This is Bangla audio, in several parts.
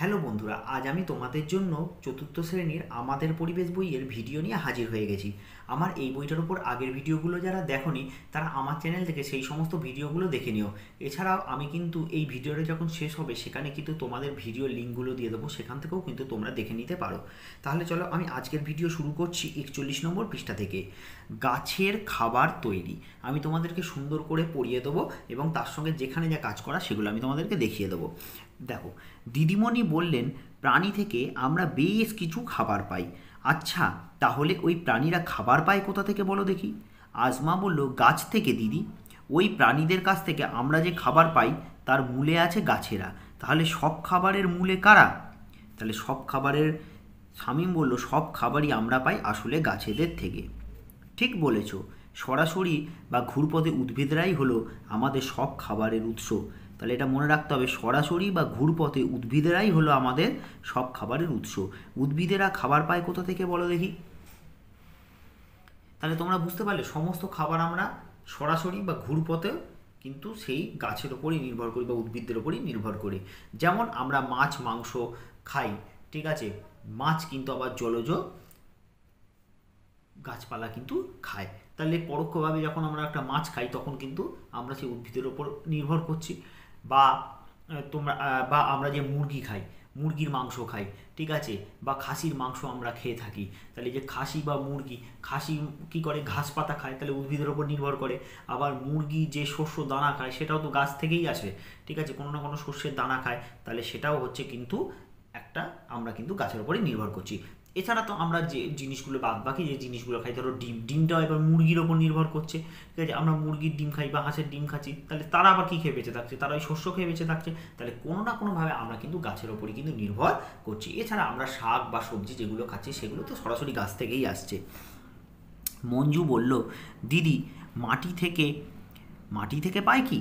হ্যালো বন্ধুরা আজ আমি তোমাদের জন্য চতুর্থ শ্রেণীর আমাদের পরিবেশ বইয়ের ভিডিও নিয়ে হাজির হয়ে গেছি আমার এই বইটার উপর আগের ভিডিওগুলো যারা দেখনি তারা আমার চ্যানেল থেকে সেই সমস্ত ভিডিওগুলো দেখে নিও এছাড়াও আমি কিন্তু এই ভিডিওটা যখন শেষ হবে সেখানে কিন্তু তোমাদের ভিডিও লিঙ্কগুলো দিয়ে দেবো সেখান থেকেও কিন্তু তোমরা দেখে নিতে পারো তাহলে চলো আমি আজকের ভিডিও শুরু করছি একচল্লিশ নম্বর পৃষ্ঠা থেকে গাছের খাবার তৈরি আমি তোমাদেরকে সুন্দর করে পড়িয়ে দেবো এবং তার সঙ্গে যেখানে যা কাজ করা সেগুলো আমি তোমাদেরকে দেখিয়ে দেবো দেখো দিদিমণি বললেন প্রাণী থেকে আমরা বেশ কিছু খাবার পাই আচ্ছা তাহলে ওই প্রাণীরা খাবার পায় কোথা থেকে বলো দেখি আজমা বলল গাছ থেকে দিদি ওই প্রাণীদের কাছ থেকে আমরা যে খাবার পাই তার মূলে আছে গাছেরা তাহলে সব খাবারের মূলে কারা তাহলে সব খাবারের স্বামীম বলল সব খাবারই আমরা পাই আসলে গাছেদের থেকে ঠিক বলেছ সরাসরি বা ঘুরপথে উদ্ভিদরাই হলো আমাদের সব খাবারের উৎস তাহলে এটা মনে রাখতে হবে সরাসরি বা ঘুরপথে উদ্ভিদেরাই হলো আমাদের সব খাবারের উৎস উদ্ভিদেরা খাবার পায় কোথা থেকে বলো দেখি তাহলে তোমরা বুঝতে পারলে সমস্ত খাবার আমরা সরাসরি বা ঘুরপথে কিন্তু সেই গাছের ওপরই নির্ভর করি বা উদ্ভিদের ওপরই নির্ভর করি যেমন আমরা মাছ মাংস খাই ঠিক আছে মাছ কিন্তু আবার জলজ গাছপালা কিন্তু খায় তাহলে পরোক্ষভাবে যখন আমরা একটা মাছ খাই তখন কিন্তু আমরা সেই উদ্ভিদের ওপর নির্ভর করছি বা তোমরা বা আমরা যে মুরগি খাই মুরগির মাংস খাই ঠিক আছে বা খাসির মাংস আমরা খেয়ে থাকি তাহলে যে খাসি বা মুরগি খাসি কী করে ঘাস পাতা খায় তাহলে উদ্ভিদের ওপর নির্ভর করে আবার মুরগি যে শস্য দানা খায় সেটাও তো গাছ থেকেই আসে ঠিক আছে কোনো না কোনো শস্যের দানা খায় তাহলে সেটাও হচ্ছে কিন্তু একটা আমরা কিন্তু গাছের উপরে নির্ভর করছি এছাড়া তো আমরা যে জিনিসগুলো বাদ বাকি যে জিনিসগুলো খাই ধরো ডিম ডিমটাও এবার মুরগির ওপর নির্ভর করছে ঠিক আছে আমরা মুরগির ডিম খাই বা হাঁসের ডিম খাচ্ছি তাহলে তারা আবার কী খেয়ে বেঁচে থাকছে তারা ওই শস্য খেয়ে বেঁচে থাকছে তাহলে কোনো না কোনোভাবে আমরা কিন্তু গাছের ওপরই কিন্তু নির্ভর করছি এছাড়া আমরা শাক বা সবজি যেগুলো খাচ্ছি সেগুলো তো সরাসরি গাছ থেকেই আসছে মঞ্জু বলল দিদি মাটি থেকে মাটি থেকে পায় কি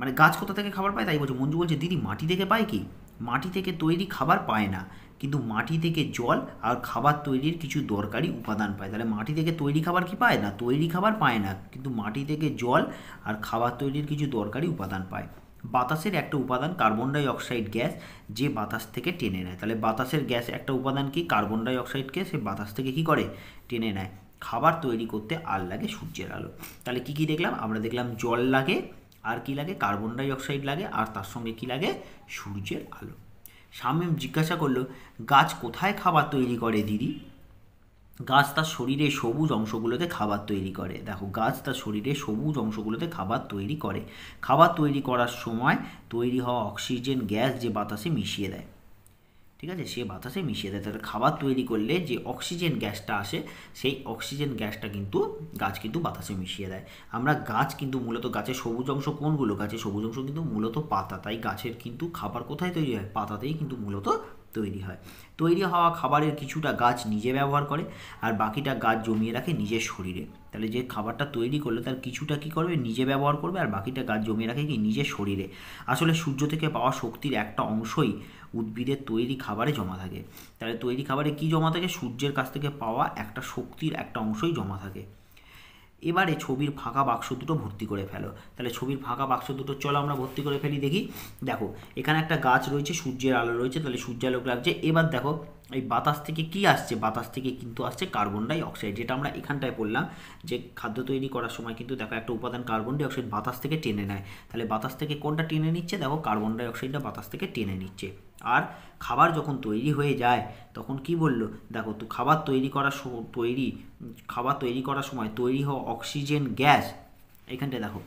মানে গাছ কোথা থেকে খাবার পায় তাই বলছে মঞ্জু বলছে দিদি মাটি থেকে পায় কি মাটি থেকে তৈরি খাবার পায় না কিন্তু মাটি থেকে জল আর খাবার তৈরির কিছু দরকারি উপাদান পায় তাহলে মাটি থেকে তৈরি খাবার কি পায় না তৈরি খাবার পায় না কিন্তু মাটি থেকে জল আর খাবার তৈরির কিছু দরকারি উপাদান পায় বাতাসের একটা উপাদান কার্বন ডাইঅক্সাইড গ্যাস যে বাতাস থেকে টেনে নেয় তাহলে বাতাসের গ্যাস একটা উপাদান কি কার্বন ডাইঅক্সাইডকে সে বাতাস থেকে কি করে টেনে নেয় খাবার তৈরি করতে আর লাগে সূর্যের আলো তাহলে কি কি দেখলাম আমরা দেখলাম জল লাগে আর কি লাগে কার্বন ডাইঅক্সাইড লাগে আর তার সঙ্গে কি লাগে সূর্যের আলো শামীম জিজ্ঞাসা করল গাছ কোথায় খাবার তৈরি করে দিদি গাছ তার শরীরে সবুজ অংশগুলোতে খাবার তৈরি করে দেখো গাছ তার শরীরে সবুজ অংশগুলোতে খাবার তৈরি করে খাবার তৈরি করার সময় তৈরি হওয়া অক্সিজেন গ্যাস যে বাতাসে মিশিয়ে দেয় ঠিক আছে সে বাতাসে মিশিয়ে দেয় তাহলে খাবার তৈরি করলে যে অক্সিজেন গ্যাসটা আসে সেই অক্সিজেন গ্যাসটা কিন্তু গাছ কিন্তু বাতাসে মিশিয়ে দেয় আমরা গাছ কিন্তু মূলত গাছের সবুজ অংশ কোনগুলো গাছের সবুজ অংশ কিন্তু মূলত পাতা তাই গাছের কিন্তু খাবার কোথায় তৈরি হয় পাতাতেই কিন্তু মূলত তৈরি হয় তৈরি হওয়া খাবারের কিছুটা গাছ নিজে ব্যবহার করে আর বাকিটা গাছ জমিয়ে রাখে নিজের শরীরে তাহলে যে খাবারটা তৈরি করলে তার কিছুটা কী করবে নিজে ব্যবহার করবে আর বাকিটা গাছ জমিয়ে রাখে কি নিজের শরীরে আসলে সূর্য থেকে পাওয়া শক্তির একটা অংশই উদ্ভিদের তৈরি খাবারে জমা থাকে তাহলে তৈরি খাবারে কি জমা থাকে সূর্যের কাছ থেকে পাওয়া একটা শক্তির একটা অংশই জমা থাকে এবারে ছবির ফাঁকা বাক্স দুটো ভর্তি করে ফেলো তাহলে ছবির ফাঁকা বাক্স দুটো চলো আমরা ভর্তি করে ফেলি দেখি দেখো এখানে একটা গাছ রয়েছে সূর্যের আলো রয়েছে তাহলে সূর্যালোক লাগছে এবার দেখো এই বাতাস থেকে কি আসছে বাতাস থেকে কিন্তু আসছে কার্বন ডাই অক্সাইড যেটা আমরা এখানটায় পড়লাম যে খাদ্য তৈরি করার সময় কিন্তু দেখো একটা উপাদান কার্বন ডাই অক্সাইড বাতাস থেকে টেনে নেয় তাহলে বাতাস থেকে কোনটা টেনে নিচ্ছে দেখো কার্বন ডাই অক্সাইডটা বাতাস থেকে টেনে নিচ্ছে আর খাবার যখন তৈরি হয়ে যায় তখন কি বললো দেখো তো খাবার তৈরি করার তৈরি খাবার তৈরি করার সময় তৈরি হওয়া অক্সিজেন গ্যাস এখানটায় দেখো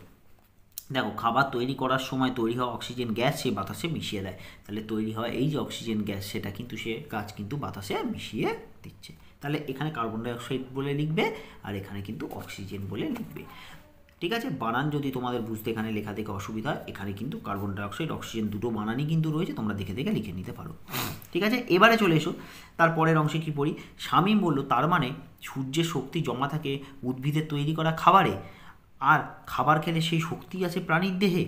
দেখো খাবার তৈরি করার সময় তৈরি হওয়া অক্সিজেন গ্যাস সে বাতাসে মিশিয়ে দেয় তাহলে তৈরি হয় এই যে অক্সিজেন গ্যাস সেটা কিন্তু সে গাছ কিন্তু বাতাসে মিশিয়ে দিচ্ছে তাহলে এখানে কার্বন ডাইঅক্সাইড বলে লিখবে আর এখানে কিন্তু অক্সিজেন বলে লিখবে ঠিক আছে বানান যদি তোমাদের বুঝতে এখানে লেখা দেখে অসুবিধা এখানে কিন্তু কার্বন ডাইঅক্সাইড অক্সিজেন দুটো বানানই কিন্তু রয়েছে তোমরা দেখে দেখে লিখে নিতে পারো ঠিক আছে এবারে চলে এসো তারপরের অংশে কী পড়ি স্বামী বলল তার মানে সূর্যের শক্তি জমা থাকে উদ্ভিদের তৈরি করা খাবারে আর খাবার খেলে সেই শক্তি আছে প্রাণীর দেহে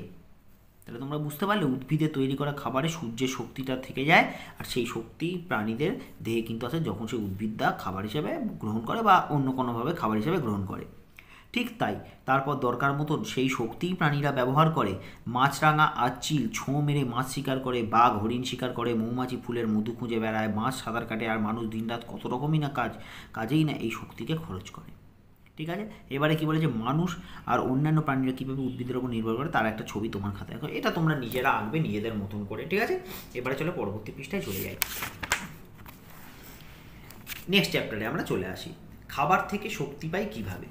তাহলে তোমরা বুঝতে পারলে উদ্ভিদে তৈরি করা খাবারে সূর্যের শক্তিটা থেকে যায় আর সেই শক্তি প্রাণীদের দেহে কিন্তু আছে যখন সেই উদ্ভিদটা খাবার হিসেবে গ্রহণ করে বা অন্য কোনোভাবে খাবার হিসেবে গ্রহণ করে ঠিক তাই তারপর দরকার মতন সেই শক্তিই প্রাণীরা ব্যবহার করে মাছরাঙা আর চিল ছোঁ মেরে মাছ শিকার করে বাঘ হরিণ শিকার করে মৌমাছি ফুলের মধু খুঁজে বেড়ায় মাছ সাঁতার কাটে আর মানুষ দিনরাত কত রকমই না কাজ কাজেই না এই শক্তিকে খরচ করে ঠিক আছে এবারে কী যে মানুষ আর অন্যান্য প্রাণীরা কীভাবে উদ্ভিদের উপর নির্ভর করে তার একটা ছবি তোমার খাতায় দেখো এটা তোমরা নিজেরা আঁকবে নিজেদের মতন করে ঠিক আছে এবারে চলো পরবর্তী পৃষ্ঠায় চলে যাই নেক্সট চ্যাপ্টারে আমরা চলে আসি খাবার থেকে শক্তি পাই কিভাবে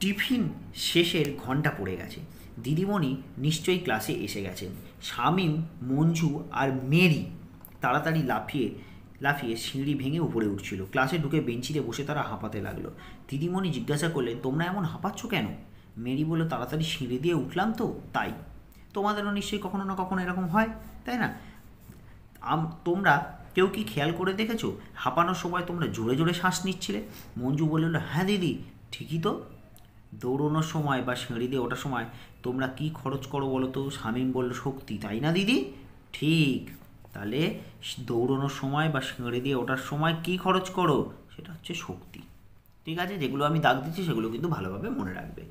টিফিন শেষের ঘন্টা পড়ে গেছে দিদিমণি নিশ্চয়ই ক্লাসে এসে গেছেন স্বামী মঞ্জু আর মেরি তাড়াতাড়ি লাফিয়ে লাফিয়ে সিঁড়ি ভেঙে উপরে উঠছিল ক্লাসে ঢুকে বেঞ্চিতে বসে তারা হাঁপাতে লাগলো দিদিমণি জিজ্ঞাসা করলে তোমরা এমন হাঁপাচ্ছ কেন মেরি বলে তাড়াতাড়ি সিঁড়ি দিয়ে উঠলাম তো তাই তোমাদেরও নিশ্চয়ই কখনো না কখনো এরকম হয় তাই না তোমরা কেউ কি খেয়াল করে দেখেছো হাঁপানোর সময় তোমরা জোরে জোরে শ্বাস নিচ্ছিলে মঞ্জু বলে হ্যাঁ দিদি ঠিকই তো দৌড়নোর সময় বা সিঁড়ি দিয়ে ওঠার সময় তোমরা কি খরচ করো বলো তো শামীম বলল শক্তি তাই না দিদি ঠিক তাহলে দৌড়ানোর সময় বা সিঁড়ি দিয়ে ওঠার সময় কি খরচ করো সেটা হচ্ছে শক্তি ঠিক আছে যেগুলো আমি দাগ দিচ্ছি সেগুলো কিন্তু ভালোভাবে মনে রাখবে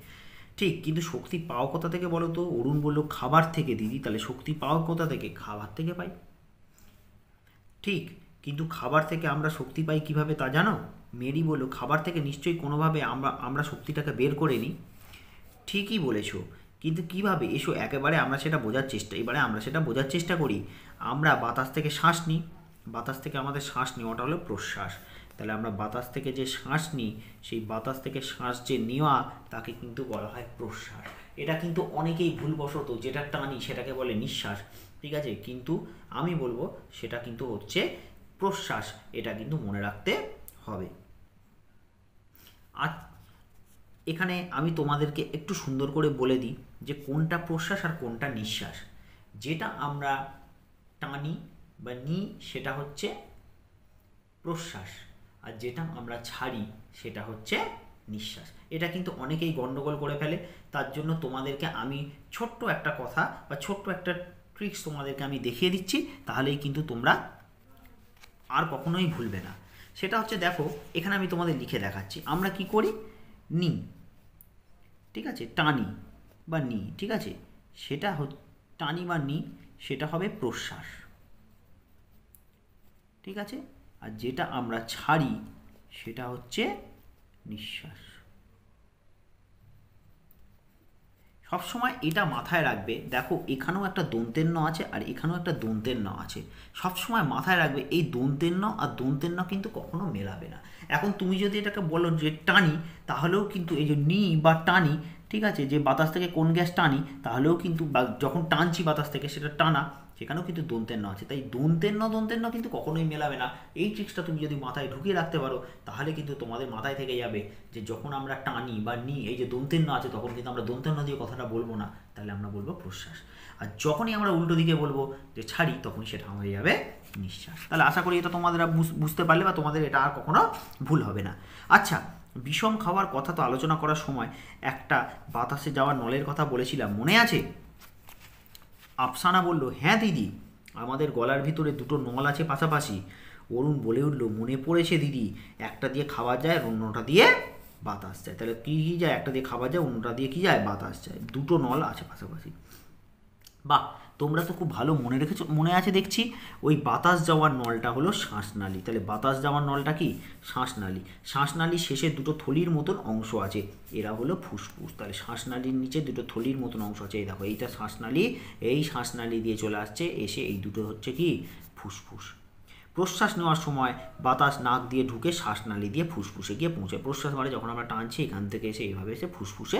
ঠিক কিন্তু শক্তি পাও কোথা থেকে বলো তো অরুণ বললো খাবার থেকে দিদি তাহলে শক্তি পাও কোথা থেকে খাবার থেকে পাই ঠিক কিন্তু খাবার থেকে আমরা শক্তি পাই কিভাবে তা জানো মেরি বললো খাবার থেকে নিশ্চয়ই কোনোভাবে আমরা আমরা শক্তিটাকে বের করে নিই ঠিকই বলেছো কিন্তু কিভাবে এসো একেবারে আমরা সেটা বোঝার চেষ্টা এবারে আমরা সেটা বোঝার চেষ্টা করি আমরা বাতাস থেকে শ্বাস নিই বাতাস থেকে আমাদের শ্বাস নেওয়াটা হলো প্রশ্বাস তাহলে আমরা বাতাস থেকে যে শ্বাস নিই সেই বাতাস থেকে শ্বাস যে নেওয়া তাকে কিন্তু বলা হয় প্রশ্বাস এটা কিন্তু অনেকেই ভুলবশত যেটা টানি সেটাকে বলে নিঃশ্বাস ঠিক আছে কিন্তু আমি বলবো সেটা কিন্তু হচ্ছে প্রশ্বাস এটা কিন্তু মনে রাখতে হবে আর এখানে আমি তোমাদেরকে একটু সুন্দর করে বলে দিই যে কোনটা প্রশ্বাস আর কোনটা নিঃশ্বাস যেটা আমরা টানি বা নিই সেটা হচ্ছে প্রশ্বাস আর যেটা আমরা ছাড়ি সেটা হচ্ছে নিঃশ্বাস এটা কিন্তু অনেকেই গণ্ডগোল করে ফেলে তার জন্য তোমাদেরকে আমি ছোট্ট একটা কথা বা ছোট্ট একটা ট্রিক্স তোমাদেরকে আমি দেখিয়ে দিচ্ছি তাহলেই কিন্তু তোমরা আর কখনোই ভুলবে না সেটা হচ্ছে দেখো এখানে আমি তোমাদের লিখে দেখাচ্ছি আমরা কি করি নি ঠিক আছে টানি বা নি ঠিক আছে সেটা টানি বা নি সেটা হবে প্রশ্বাস ঠিক আছে আর যেটা আমরা ছাড়ি সেটা হচ্ছে নিঃশ্বাস সবসময় এটা মাথায় রাখবে দেখো এখানেও একটা দন্তের ন আছে আর এখানেও একটা দন্তের ন আছে সবসময় মাথায় রাখবে এই দন্তের ন আর দন্তের ন কিন্তু কখনো মেলাবে না এখন তুমি যদি এটাকে বলো যে টানি তাহলেও কিন্তু এই যে নি বা টানি ঠিক আছে যে বাতাস থেকে কোন গ্যাস টানি তাহলেও কিন্তু যখন টানছি বাতাস থেকে সেটা টানা সেখানেও কিন্তু দন্তেন্ন আছে তাই দন্তেন্ন দন্তেন্ন কিন্তু কখনোই মেলাবে না এই ট্রিক্সটা তুমি যদি মাথায় ঢুকিয়ে রাখতে পারো তাহলে কিন্তু তোমাদের মাথায় থেকে যাবে যে যখন আমরা টানি বা নিই এই যে দন্তেন্ন আছে তখন কিন্তু আমরা দন্তেন্ন দিয়ে কথাটা বলবো না তাহলে আমরা বলবো প্রশ্বাস আর যখনই আমরা উল্টো দিকে বলবো যে ছাড়ি তখনই সেটা হয়ে যাবে নিঃশ্বাস তাহলে আশা করি এটা তোমাদের বুঝতে পারলে বা তোমাদের এটা আর কখনো ভুল হবে না আচ্ছা বিষম খাওয়ার কথা তো আলোচনা করার সময় একটা বাতাসে যাওয়ার নলের কথা বলেছিলাম মনে আছে আফসানা বলল হ্যাঁ দিদি আমাদের গলার ভিতরে দুটো নল আছে পাশাপাশি অরুণ বলে উঠল মনে পড়েছে দিদি একটা দিয়ে খাওয়া যায় আর অন্যটা দিয়ে বাতাস যায় তাহলে কী কী যায় একটা দিয়ে খাওয়া যায় অন্যটা দিয়ে কী যায় বাতাস যায় দুটো নল আছে পাশাপাশি বাহ তোমরা তো খুব ভালো মনে রেখেছো মনে আছে দেখছি ওই বাতাস যাওয়ার নলটা হলো শ্বাসনালী তাহলে বাতাস যাওয়ার নলটা কি শ্বাসনালী শ্বাসনালীর শেষে দুটো থলির মতন অংশ আছে এরা হলো ফুসফুস তাহলে শ্বাসনালীর নিচে দুটো থলির মতন অংশ আছে এই দেখো এইটা শ্বাসনালী এই শ্বাসনালী দিয়ে চলে আসছে এসে এই দুটো হচ্ছে কি ফুসফুস প্রশ্বাস নেওয়ার সময় বাতাস নাক দিয়ে ঢুকে শ্বাসনালী দিয়ে ফুসফুসে গিয়ে পৌঁছায় প্রশ্বাস মারে যখন আমরা টানছি এখান থেকে এসে এইভাবে এসে ফুসফুসে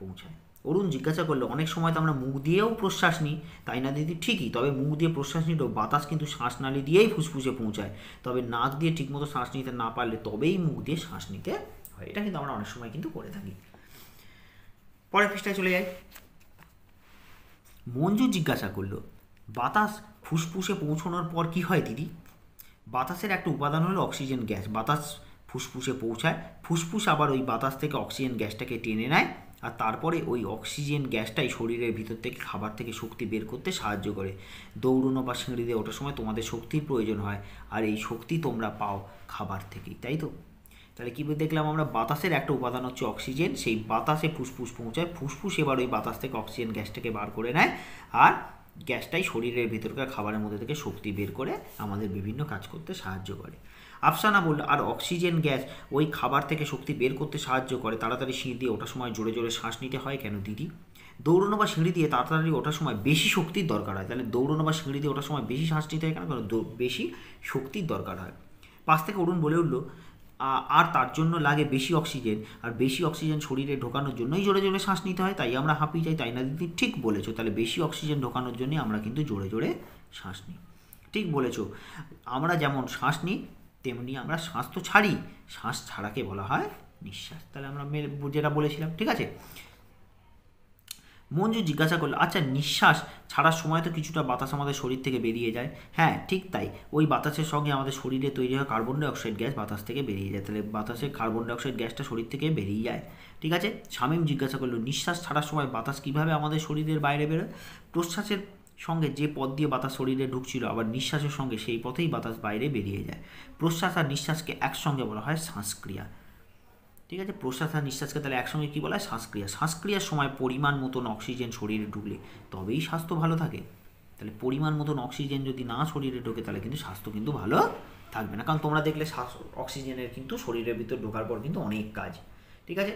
পৌঁছায় অরুণ জিজ্ঞাসা করলো অনেক সময় তো আমরা মুখ দিয়েও প্রশ্বাস নিই তাই না দিদি ঠিকই তবে মুখ দিয়ে প্রশ্বাস নিলেও বাতাস কিন্তু শ্বাসনালী দিয়েই ফুসফুসে পৌঁছায় তবে নাক দিয়ে ঠিকমতো শ্বাস নিতে না পারলে তবেই মুখ দিয়ে শ্বাস নিতে হয় এটা কিন্তু আমরা অনেক সময় কিন্তু করে থাকি পরের পৃষ্ঠায় চলে যাই মঞ্জু জিজ্ঞাসা করলো বাতাস ফুসফুসে পৌঁছানোর পর কি হয় দিদি বাতাসের একটা উপাদান হলো অক্সিজেন গ্যাস বাতাস ফুসফুসে পৌঁছায় ফুসফুস আবার ওই বাতাস থেকে অক্সিজেন গ্যাসটাকে টেনে নেয় আর তারপরে ওই অক্সিজেন গ্যাসটাই শরীরের ভিতর থেকে খাবার থেকে শক্তি বের করতে সাহায্য করে দৌড়ুনো বা সিঁড়ি দিয়ে ওঠার সময় তোমাদের শক্তির প্রয়োজন হয় আর এই শক্তি তোমরা পাও খাবার থেকেই তাই তো তাহলে কী দেখলাম আমরা বাতাসের একটা উপাদান হচ্ছে অক্সিজেন সেই বাতাসে ফুসফুস পৌঁছায় ফুসফুস এবার ওই বাতাস থেকে অক্সিজেন গ্যাসটাকে বার করে নেয় আর গ্যাসটাই শরীরের ভিতরকার খাবারের মধ্যে থেকে শক্তি বের করে আমাদের বিভিন্ন কাজ করতে সাহায্য করে আফসানা বলল আর অক্সিজেন গ্যাস ওই খাবার থেকে শক্তি বের করতে সাহায্য করে তাড়াতাড়ি সিঁড়ি দিয়ে ওঠার সময় জোরে জোরে শ্বাস নিতে হয় কেন দিদি দৌড়ানো বা সিঁড়ি দিয়ে তাড়াতাড়ি ওঠার সময় বেশি শক্তির দরকার হয় তাহলে দৌড়ানো বা সিঁড়ি দিয়ে ওঠার সময় বেশি শ্বাস নিতে হয় কেন কারণ বেশি শক্তির দরকার হয় পাশ থেকে অরুণ বলে উঠল আর তার জন্য লাগে বেশি অক্সিজেন আর বেশি অক্সিজেন শরীরে ঢোকানোর জন্যই জোরে জোরে শ্বাস নিতে হয় তাই আমরা হাঁপিয়ে যাই তাই না দিদি ঠিক বলেছো তাহলে বেশি অক্সিজেন ঢোকানোর জন্যই আমরা কিন্তু জোরে জোরে শ্বাস নিই ঠিক বলেছো আমরা যেমন শ্বাস নিই তেমনি আমরা শ্বাস তো ছাড়ি শ্বাস ছাড়াকে বলা হয় নিঃশ্বাস তাহলে আমরা যেটা বলেছিলাম ঠিক আছে মঞ্জু জিজ্ঞাসা করলো আচ্ছা নিঃশ্বাস ছাড়ার সময় তো কিছুটা বাতাস আমাদের শরীর থেকে বেরিয়ে যায় হ্যাঁ ঠিক তাই ওই বাতাসের সঙ্গে আমাদের শরীরে তৈরি হয় কার্বন ডাইঅক্সাইড গ্যাস বাতাস থেকে বেরিয়ে যায় তাহলে বাতাসে কার্বন ডাইঅক্সাইড গ্যাসটা শরীর থেকে বেরিয়ে যায় ঠিক আছে স্বামীম জিজ্ঞাসা করলো নিঃশ্বাস ছাড়ার সময় বাতাস কিভাবে আমাদের শরীরের বাইরে বেরোয় প্রশ্বাসের সঙ্গে যে পথ দিয়ে বাতাস শরীরে ঢুকছিল আবার নিঃশ্বাসের সঙ্গে সেই পথেই বাতাস বাইরে বেরিয়ে যায় প্রশ্বাস আর নিঃশ্বাসকে একসঙ্গে বলা হয় শ্বাসক্রিয়া ঠিক আছে প্রশ্বাস আর নিঃশ্বাসকে তাহলে একসঙ্গে কী বলা হয় শ্বাসক্রিয়া শ্বাসক্রিয়ার সময় পরিমাণ মতন অক্সিজেন শরীরে ঢুকলে তবেই স্বাস্থ্য ভালো থাকে তাহলে পরিমাণ মতন অক্সিজেন যদি না শরীরে ঢোকে তাহলে কিন্তু স্বাস্থ্য কিন্তু ভালো থাকবে না কারণ তোমরা দেখলে শ্বাস অক্সিজেনের কিন্তু শরীরের ভিতর ঢোকার পর কিন্তু অনেক কাজ ঠিক আছে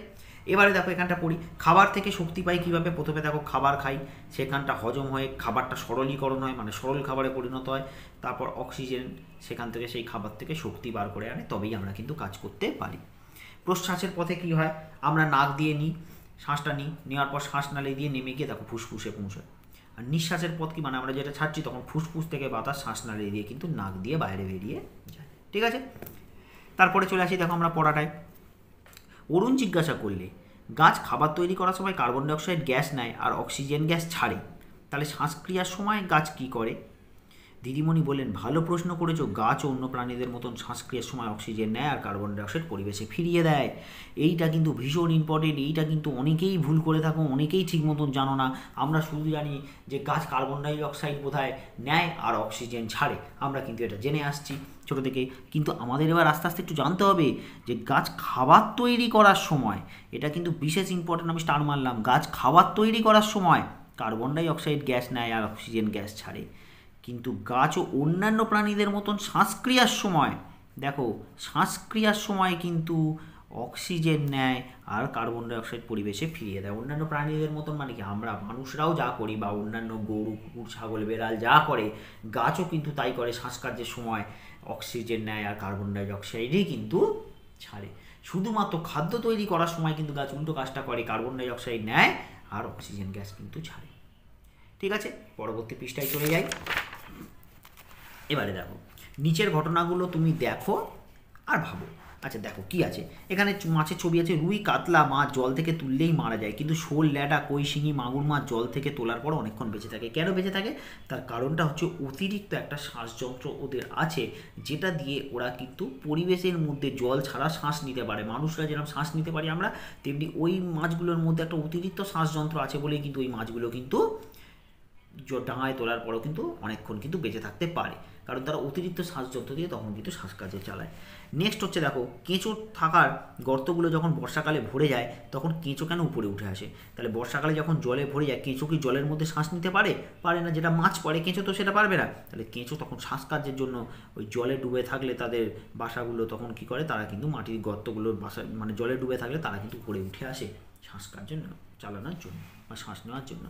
এবারে দেখো এখানটা পড়ি খাবার থেকে শক্তি পাই কীভাবে প্রথমে দেখো খাবার খাই সেখানটা হজম হয়ে খাবারটা সরলীকরণ হয় মানে সরল খাবারে পরিণত হয় তারপর অক্সিজেন সেখান থেকে সেই খাবার থেকে শক্তি বার করে আনে তবেই আমরা কিন্তু কাজ করতে পারি প্রশ্বাসের পথে কি হয় আমরা নাক দিয়ে নিই শ্বাসটা নিই নেওয়ার পর শ্বাস নালে দিয়ে নেমে গিয়ে দেখো ফুসফুসে পৌঁছে আর নিঃশ্বাসের পথ কি মানে আমরা যেটা ছাড়ছি তখন ফুসফুস থেকে বাতাস শ্বাস নালে দিয়ে কিন্তু নাক দিয়ে বাইরে বেরিয়ে যায় ঠিক আছে তারপরে চলে আসি দেখো আমরা পড়াটায় অরুণ জিজ্ঞাসা করলে গাছ খাবার তৈরি করার সময় কার্বন ডাইঅক্সাইড গ্যাস নেয় আর অক্সিজেন গ্যাস ছাড়ে তাহলে শ্বাসক্রিয়ার সময় গাছ কি করে দিদিমণি বললেন ভালো প্রশ্ন করেছ গাছ অন্য প্রাণীদের মতন শ্বাসক্রিয়ার সময় অক্সিজেন নেয় আর কার্বন ডাইঅক্সাইড পরিবেশে ফিরিয়ে দেয় এইটা কিন্তু ভীষণ ইম্পর্টেন্ট এইটা কিন্তু অনেকেই ভুল করে থাকো অনেকেই ঠিক মতন জানো না আমরা শুধু জানি যে গাছ কার্বন ডাইঅক্সাইড বোধহয় নেয় আর অক্সিজেন ছাড়ে আমরা কিন্তু এটা জেনে আসছি ছোটো থেকে কিন্তু আমাদের এবার আস্তে আস্তে একটু জানতে হবে যে গাছ খাবার তৈরি করার সময় এটা কিন্তু বিশেষ ইম্পর্টেন্ট আমি স্টার মারলাম গাছ খাবার তৈরি করার সময় কার্বন ডাইঅক্সাইড গ্যাস নেয় আর অক্সিজেন গ্যাস ছাড়ে কিন্তু গাছ ও অন্যান্য প্রাণীদের মতন শ্বাসক্রিয়ার সময় দেখো শ্বাসক্রিয়ার সময় কিন্তু অক্সিজেন নেয় আর কার্বন ডাইঅক্সাইড পরিবেশে ফিরিয়ে দেয় অন্যান্য প্রাণীদের মতন মানে কি আমরা মানুষরাও যা করি বা অন্যান্য গরু কুকুর ছাগল বেড়াল যা করে গাছও কিন্তু তাই করে শ্বাসকার্যের সময় অক্সিজেন নেয় আর কার্বন ডাইঅক্সাইডই কিন্তু ছাড়ে শুধুমাত্র খাদ্য তৈরি করার সময় কিন্তু গাছ উল্টো কাজটা করে কার্বন ডাইঅক্সাইড নেয় আর অক্সিজেন গ্যাস কিন্তু ছাড়ে ঠিক আছে পরবর্তী পৃষ্ঠায় চলে যাই এবারে দেখো নিচের ঘটনাগুলো তুমি দেখো আর ভাবো আচ্ছা দেখো কি আছে এখানে মাছের ছবি আছে রুই কাতলা মাছ জল থেকে তুললেই মারা যায় কিন্তু শোল ল্যাডা কই শিঙি মাগুর মাছ জল থেকে তোলার পর অনেকক্ষণ বেঁচে থাকে কেন বেঁচে থাকে তার কারণটা হচ্ছে অতিরিক্ত একটা শ্বাসযন্ত্র ওদের আছে যেটা দিয়ে ওরা কিন্তু পরিবেশের মধ্যে জল ছাড়া শ্বাস নিতে পারে মানুষরা যেরকম শ্বাস নিতে পারি আমরা তেমনি ওই মাছগুলোর মধ্যে একটা অতিরিক্ত শ্বাসযন্ত্র আছে বলেই কিন্তু ওই মাছগুলো কিন্তু ডাঙায় তোলার পরও কিন্তু অনেকক্ষণ কিন্তু বেঁচে থাকতে পারে কারণ তারা অতিরিক্ত শ্বাসযন্ত্র দিয়ে তখন কিন্তু শ্বাসকার্য চালায় নেক্সট হচ্ছে দেখো কেঁচো থাকার গর্তগুলো যখন বর্ষাকালে ভরে যায় তখন কেঁচো কেন উপরে উঠে আসে তাহলে বর্ষাকালে যখন জলে ভরে যায় কেঁচো কি জলের মধ্যে শ্বাস নিতে পারে পারে না যেটা মাছ পারে কেঁচো তো সেটা পারবে না তাহলে কেঁচো তখন শ্বাসকার্যের জন্য ওই জলে ডুবে থাকলে তাদের বাসাগুলো তখন কি করে তারা কিন্তু মাটির গর্তগুলোর বাসা মানে জলে ডুবে থাকলে তারা কিন্তু উপরে উঠে আসে শ্বাস জন্য চালানোর জন্য বা শ্বাস নেওয়ার জন্য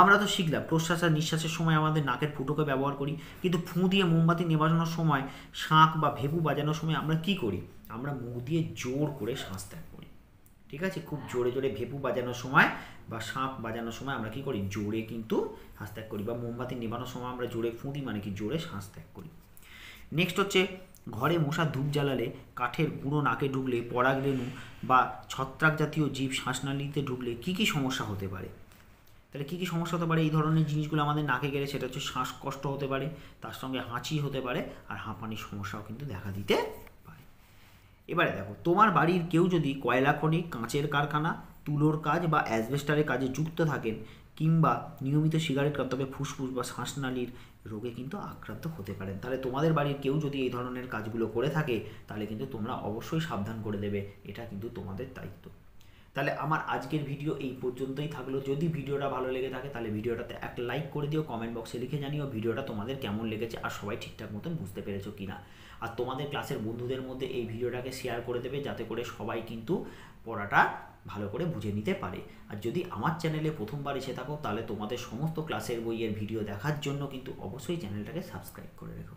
আমরা তো শিখলাম প্রশ্বাস আর নিঃশ্বাসের সময় আমাদের নাকের ফুটোকে ব্যবহার করি কিন্তু ফুঁ দিয়ে মোমবাতি নেবানোর সময় শাঁখ বা ভেবু বাজানোর সময় আমরা কি করি আমরা মুখ দিয়ে জোর করে শ্বাস ত্যাগ করি ঠিক আছে খুব জোরে জোরে ভেপু বাজানোর সময় বা সাঁপ বাজানোর সময় আমরা কি করি জোরে কিন্তু শ্বাস ত্যাগ করি বা মোমবাতি নেবানোর সময় আমরা জোরে ফুঁদি মানে কি জোরে শ্বাস ত্যাগ করি নেক্সট হচ্ছে ঘরে মশা ধূপ জ্বালালে কাঠের গুঁড়ো নাকে ঢুকলে পরাগরেণু বা ছত্রাক জাতীয় জীব শ্বাসনালীতে ঢুকলে কি কি সমস্যা হতে পারে তাহলে কী কী সমস্যা হতে পারে এই ধরনের জিনিসগুলো আমাদের নাকে গেলে সেটা হচ্ছে শ্বাসকষ্ট হতে পারে তার সঙ্গে হাঁচি হতে পারে আর হাঁপানির সমস্যাও কিন্তু দেখা দিতে পারে এবারে দেখো তোমার বাড়ির কেউ যদি কয়লা খনি কাঁচের কারখানা তুলোর কাজ বা অ্যাসবেস্টারের কাজে যুক্ত থাকেন কিংবা নিয়মিত সিগারেট কর্তব্যে ফুসফুস বা শ্বাসনালীর রোগে কিন্তু আক্রান্ত হতে পারেন তাহলে তোমাদের বাড়ির কেউ যদি এই ধরনের কাজগুলো করে থাকে তাহলে কিন্তু তোমরা অবশ্যই সাবধান করে দেবে এটা কিন্তু তোমাদের দায়িত্ব তাহলে আমার আজকের ভিডিও এই পর্যন্তই থাকলো যদি ভিডিওটা ভালো লেগে থাকে তাহলে ভিডিওটাতে এক লাইক করে দিও কমেন্ট বক্সে লিখে জানিও ভিডিওটা তোমাদের কেমন লেগেছে আর সবাই ঠিকঠাক মতন বুঝতে পেরেছো কি না আর তোমাদের ক্লাসের বন্ধুদের মধ্যে এই ভিডিওটাকে শেয়ার করে দেবে যাতে করে সবাই কিন্তু পড়াটা ভালো করে বুঝে নিতে পারে আর যদি আমার চ্যানেলে প্রথমবার এসে থাকো তাহলে তোমাদের সমস্ত ক্লাসের বইয়ের ভিডিও দেখার জন্য কিন্তু অবশ্যই চ্যানেলটাকে সাবস্ক্রাইব করে রেখো